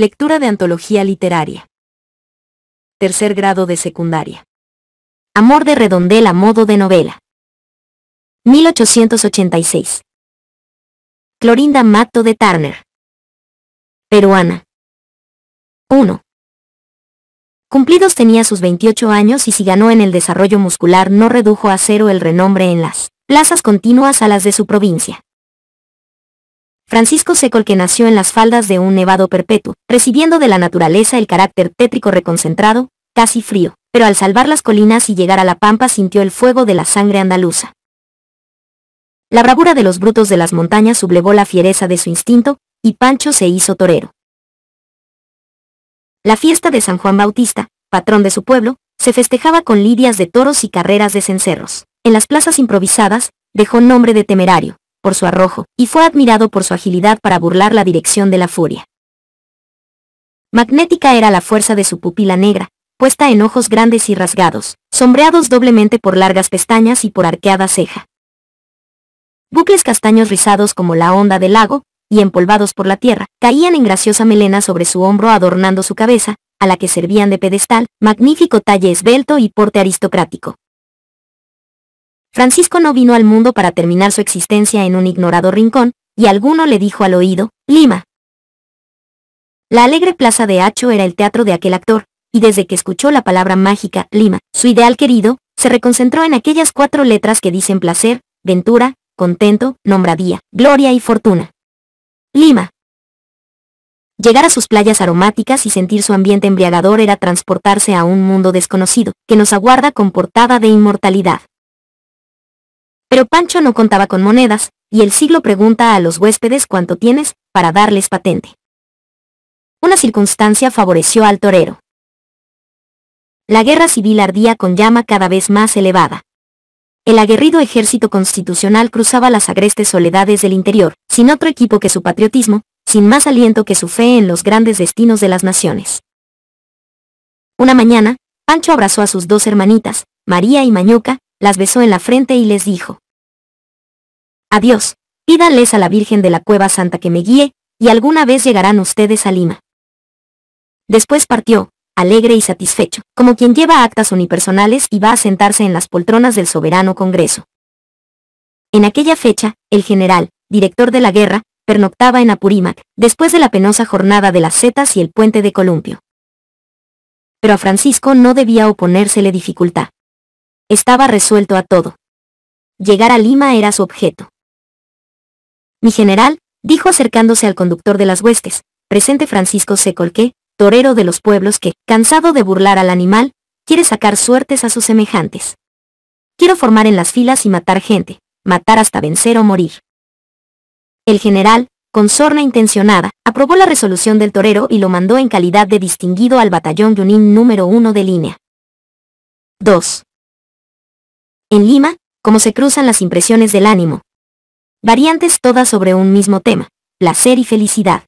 Lectura de antología literaria. Tercer grado de secundaria. Amor de redondela modo de novela. 1886. Clorinda Mato de Turner. Peruana. 1. Cumplidos tenía sus 28 años y si ganó en el desarrollo muscular no redujo a cero el renombre en las plazas continuas a las de su provincia. Francisco Secol que nació en las faldas de un nevado perpetuo, recibiendo de la naturaleza el carácter tétrico reconcentrado, casi frío, pero al salvar las colinas y llegar a la pampa sintió el fuego de la sangre andaluza. La bravura de los brutos de las montañas sublevó la fiereza de su instinto, y Pancho se hizo torero. La fiesta de San Juan Bautista, patrón de su pueblo, se festejaba con lidias de toros y carreras de cencerros. En las plazas improvisadas, dejó nombre de temerario, por su arrojo, y fue admirado por su agilidad para burlar la dirección de la furia. Magnética era la fuerza de su pupila negra, puesta en ojos grandes y rasgados, sombreados doblemente por largas pestañas y por arqueada ceja. Bucles castaños rizados como la onda del lago, y empolvados por la tierra, caían en graciosa melena sobre su hombro adornando su cabeza, a la que servían de pedestal, magnífico talle esbelto y porte aristocrático. Francisco no vino al mundo para terminar su existencia en un ignorado rincón, y alguno le dijo al oído, Lima. La alegre plaza de Hacho era el teatro de aquel actor, y desde que escuchó la palabra mágica, Lima, su ideal querido, se reconcentró en aquellas cuatro letras que dicen placer, ventura, contento, nombradía, gloria y fortuna. Lima. Llegar a sus playas aromáticas y sentir su ambiente embriagador era transportarse a un mundo desconocido, que nos aguarda con portada de inmortalidad. Pero Pancho no contaba con monedas, y el siglo pregunta a los huéspedes cuánto tienes, para darles patente. Una circunstancia favoreció al torero. La guerra civil ardía con llama cada vez más elevada. El aguerrido ejército constitucional cruzaba las agrestes soledades del interior, sin otro equipo que su patriotismo, sin más aliento que su fe en los grandes destinos de las naciones. Una mañana, Pancho abrazó a sus dos hermanitas, María y Mañuca, las besó en la frente y les dijo, Adiós, pídanles a la Virgen de la Cueva Santa que me guíe, y alguna vez llegarán ustedes a Lima. Después partió, alegre y satisfecho, como quien lleva actas unipersonales y va a sentarse en las poltronas del soberano Congreso. En aquella fecha, el general, director de la guerra, pernoctaba en Apurímac, después de la penosa jornada de las setas y el puente de Columpio. Pero a Francisco no debía oponérsele dificultad. Estaba resuelto a todo. Llegar a Lima era su objeto. Mi general, dijo acercándose al conductor de las huestes, presente Francisco Secolqué, torero de los pueblos que, cansado de burlar al animal, quiere sacar suertes a sus semejantes. Quiero formar en las filas y matar gente, matar hasta vencer o morir. El general, con sorna intencionada, aprobó la resolución del torero y lo mandó en calidad de distinguido al batallón Yunin número 1 de línea. 2. En Lima, como se cruzan las impresiones del ánimo. Variantes todas sobre un mismo tema, placer y felicidad.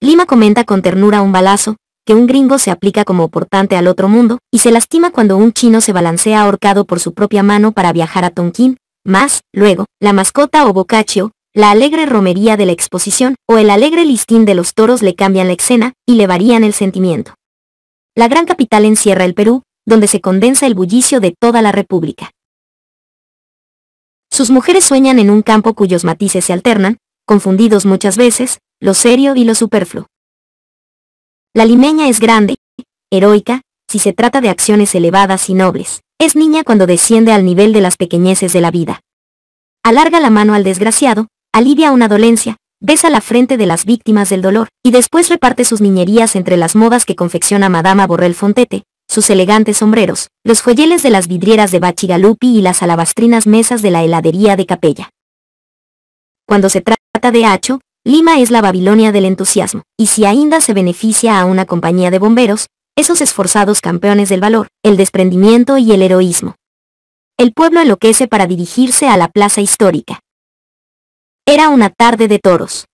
Lima comenta con ternura un balazo, que un gringo se aplica como portante al otro mundo, y se lastima cuando un chino se balancea ahorcado por su propia mano para viajar a Tonquín, más, luego, la mascota o bocaccio, la alegre romería de la exposición o el alegre listín de los toros le cambian la escena y le varían el sentimiento. La gran capital encierra el Perú, donde se condensa el bullicio de toda la República. Sus mujeres sueñan en un campo cuyos matices se alternan, confundidos muchas veces, lo serio y lo superfluo. La limeña es grande, heroica, si se trata de acciones elevadas y nobles. Es niña cuando desciende al nivel de las pequeñeces de la vida. Alarga la mano al desgraciado, alivia una dolencia, besa la frente de las víctimas del dolor, y después reparte sus niñerías entre las modas que confecciona Madama Borrell Fontete, sus elegantes sombreros, los joyeles de las vidrieras de Bachigalupi y las alabastrinas mesas de la heladería de Capella. Cuando se trata de Hacho, Lima es la Babilonia del entusiasmo, y si ainda se beneficia a una compañía de bomberos, esos esforzados campeones del valor, el desprendimiento y el heroísmo. El pueblo enloquece para dirigirse a la plaza histórica. Era una tarde de toros.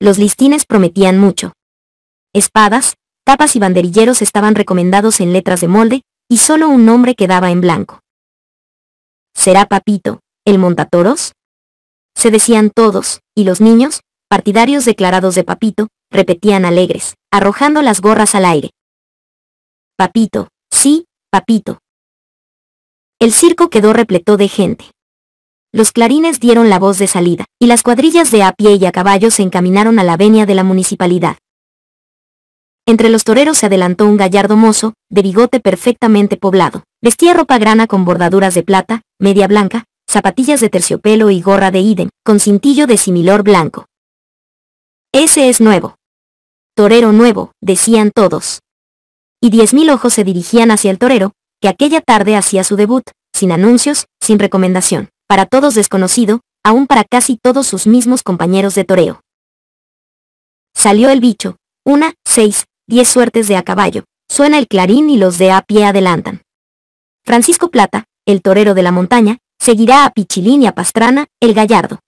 Los listines prometían mucho. Espadas, tapas y banderilleros estaban recomendados en letras de molde, y solo un nombre quedaba en blanco. ¿Será Papito, el montatoros? Se decían todos, y los niños, partidarios declarados de Papito, repetían alegres, arrojando las gorras al aire. Papito, sí, Papito. El circo quedó repleto de gente. Los clarines dieron la voz de salida, y las cuadrillas de a pie y a caballo se encaminaron a la venia de la municipalidad. Entre los toreros se adelantó un gallardo mozo, de bigote perfectamente poblado. Vestía ropa grana con bordaduras de plata, media blanca, zapatillas de terciopelo y gorra de idem, con cintillo de similor blanco. Ese es nuevo. Torero nuevo, decían todos. Y diez mil ojos se dirigían hacia el torero, que aquella tarde hacía su debut, sin anuncios, sin recomendación, para todos desconocido, aún para casi todos sus mismos compañeros de toreo. Salió el bicho, una, seis, diez suertes de a caballo, suena el clarín y los de a pie adelantan. Francisco Plata, el torero de la montaña, seguirá a Pichilín y a Pastrana, el gallardo.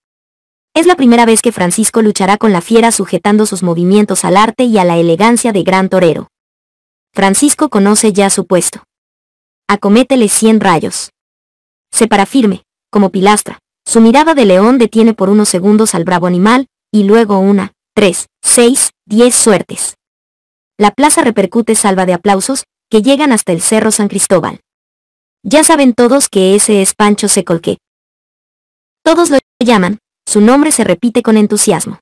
Es la primera vez que Francisco luchará con la fiera sujetando sus movimientos al arte y a la elegancia de gran torero. Francisco conoce ya su puesto. Acométele cien rayos. Se para firme, como pilastra, su mirada de león detiene por unos segundos al bravo animal, y luego una, tres, seis, diez suertes la plaza repercute salva de aplausos, que llegan hasta el Cerro San Cristóbal. Ya saben todos que ese es Pancho Secolque. Todos lo llaman, su nombre se repite con entusiasmo.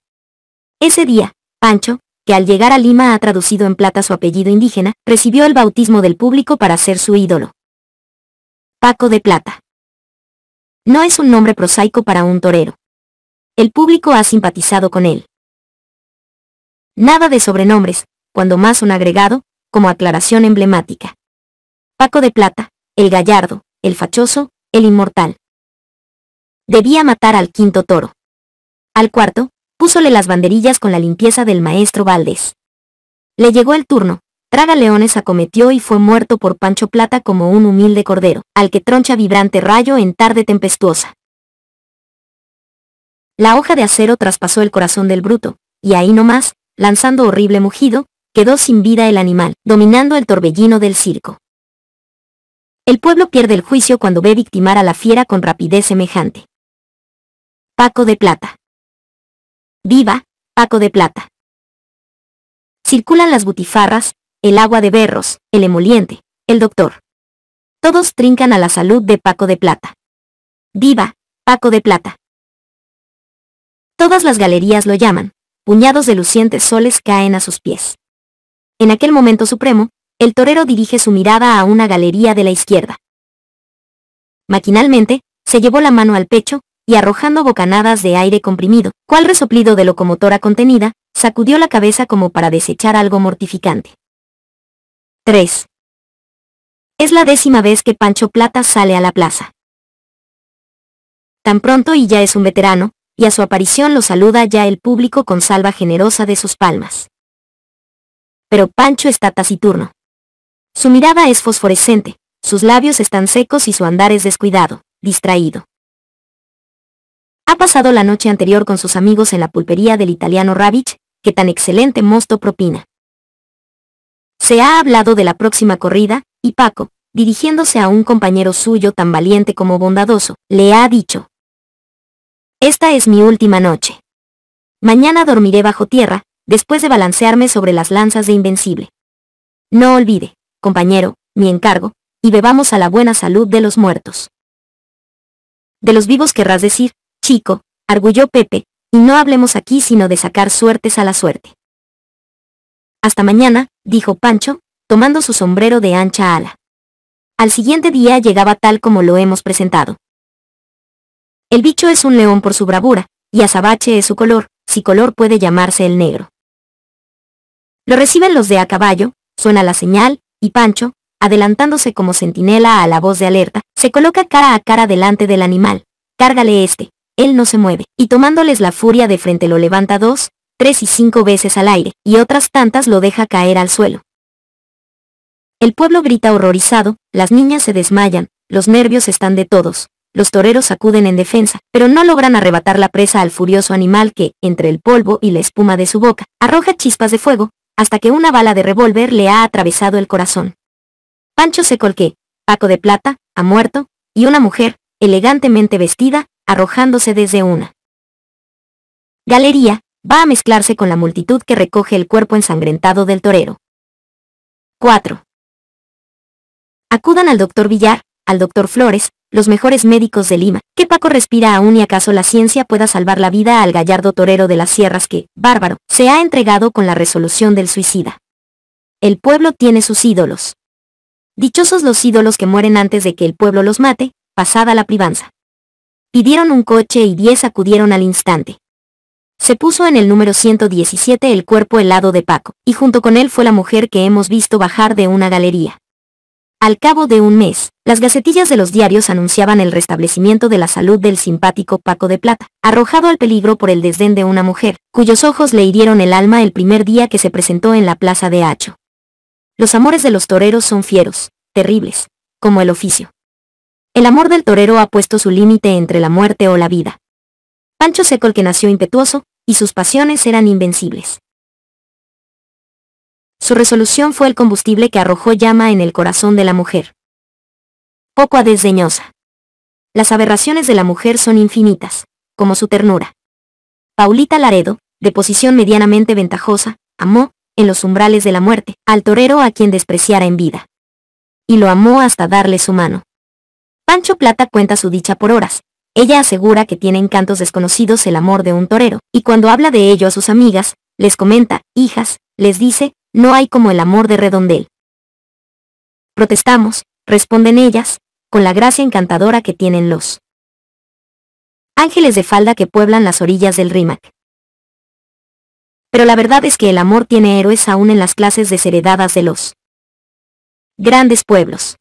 Ese día, Pancho, que al llegar a Lima ha traducido en plata su apellido indígena, recibió el bautismo del público para ser su ídolo. Paco de Plata. No es un nombre prosaico para un torero. El público ha simpatizado con él. Nada de sobrenombres, cuando más un agregado, como aclaración emblemática. Paco de Plata, el gallardo, el fachoso, el inmortal. Debía matar al quinto toro. Al cuarto, púsole las banderillas con la limpieza del maestro Valdés. Le llegó el turno, Traga Leones acometió y fue muerto por Pancho Plata como un humilde cordero, al que troncha vibrante rayo en tarde tempestuosa. La hoja de acero traspasó el corazón del bruto, y ahí nomás, lanzando horrible mugido, quedó sin vida el animal, dominando el torbellino del circo. El pueblo pierde el juicio cuando ve victimar a la fiera con rapidez semejante. Paco de Plata. Viva, Paco de Plata. Circulan las butifarras, el agua de berros, el emoliente, el doctor. Todos trincan a la salud de Paco de Plata. Viva, Paco de Plata. Todas las galerías lo llaman, puñados de lucientes soles caen a sus pies. En aquel momento supremo, el torero dirige su mirada a una galería de la izquierda. Maquinalmente, se llevó la mano al pecho, y arrojando bocanadas de aire comprimido, cual resoplido de locomotora contenida, sacudió la cabeza como para desechar algo mortificante. 3. Es la décima vez que Pancho Plata sale a la plaza. Tan pronto y ya es un veterano, y a su aparición lo saluda ya el público con salva generosa de sus palmas pero Pancho está taciturno. Su mirada es fosforescente, sus labios están secos y su andar es descuidado, distraído. Ha pasado la noche anterior con sus amigos en la pulpería del italiano Ravich, que tan excelente mosto propina. Se ha hablado de la próxima corrida, y Paco, dirigiéndose a un compañero suyo tan valiente como bondadoso, le ha dicho, Esta es mi última noche. Mañana dormiré bajo tierra, después de balancearme sobre las lanzas de Invencible. No olvide, compañero, mi encargo, y bebamos a la buena salud de los muertos. De los vivos querrás decir, chico, arguyó Pepe, y no hablemos aquí sino de sacar suertes a la suerte. Hasta mañana, dijo Pancho, tomando su sombrero de ancha ala. Al siguiente día llegaba tal como lo hemos presentado. El bicho es un león por su bravura, y azabache es su color, si color puede llamarse el negro. Lo reciben los de a caballo, suena la señal, y Pancho, adelantándose como centinela a la voz de alerta, se coloca cara a cara delante del animal. Cárgale este. Él no se mueve, y tomándoles la furia de frente lo levanta dos, tres y cinco veces al aire, y otras tantas lo deja caer al suelo. El pueblo grita horrorizado, las niñas se desmayan, los nervios están de todos, los toreros acuden en defensa, pero no logran arrebatar la presa al furioso animal que, entre el polvo y la espuma de su boca, arroja chispas de fuego, hasta que una bala de revólver le ha atravesado el corazón. Pancho se colqué, Paco de Plata, ha muerto, y una mujer, elegantemente vestida, arrojándose desde una galería, va a mezclarse con la multitud que recoge el cuerpo ensangrentado del torero. 4. Acudan al doctor Villar, al doctor Flores, los mejores médicos de Lima, que Paco respira aún y acaso la ciencia pueda salvar la vida al gallardo torero de las sierras que, bárbaro, se ha entregado con la resolución del suicida. El pueblo tiene sus ídolos. Dichosos los ídolos que mueren antes de que el pueblo los mate, pasada la privanza. Pidieron un coche y diez acudieron al instante. Se puso en el número 117 el cuerpo helado de Paco, y junto con él fue la mujer que hemos visto bajar de una galería. Al cabo de un mes, las gacetillas de los diarios anunciaban el restablecimiento de la salud del simpático Paco de Plata, arrojado al peligro por el desdén de una mujer, cuyos ojos le hirieron el alma el primer día que se presentó en la plaza de Hacho. Los amores de los toreros son fieros, terribles, como el oficio. El amor del torero ha puesto su límite entre la muerte o la vida. Pancho Seco el que nació impetuoso, y sus pasiones eran invencibles. Su resolución fue el combustible que arrojó llama en el corazón de la mujer. Poco a desdeñosa. Las aberraciones de la mujer son infinitas, como su ternura. Paulita Laredo, de posición medianamente ventajosa, amó, en los umbrales de la muerte, al torero a quien despreciara en vida. Y lo amó hasta darle su mano. Pancho Plata cuenta su dicha por horas. Ella asegura que tiene encantos desconocidos el amor de un torero, y cuando habla de ello a sus amigas, les comenta, hijas, les dice, no hay como el amor de redondel. Protestamos, responden ellas, con la gracia encantadora que tienen los ángeles de falda que pueblan las orillas del Rímac. Pero la verdad es que el amor tiene héroes aún en las clases desheredadas de los grandes pueblos.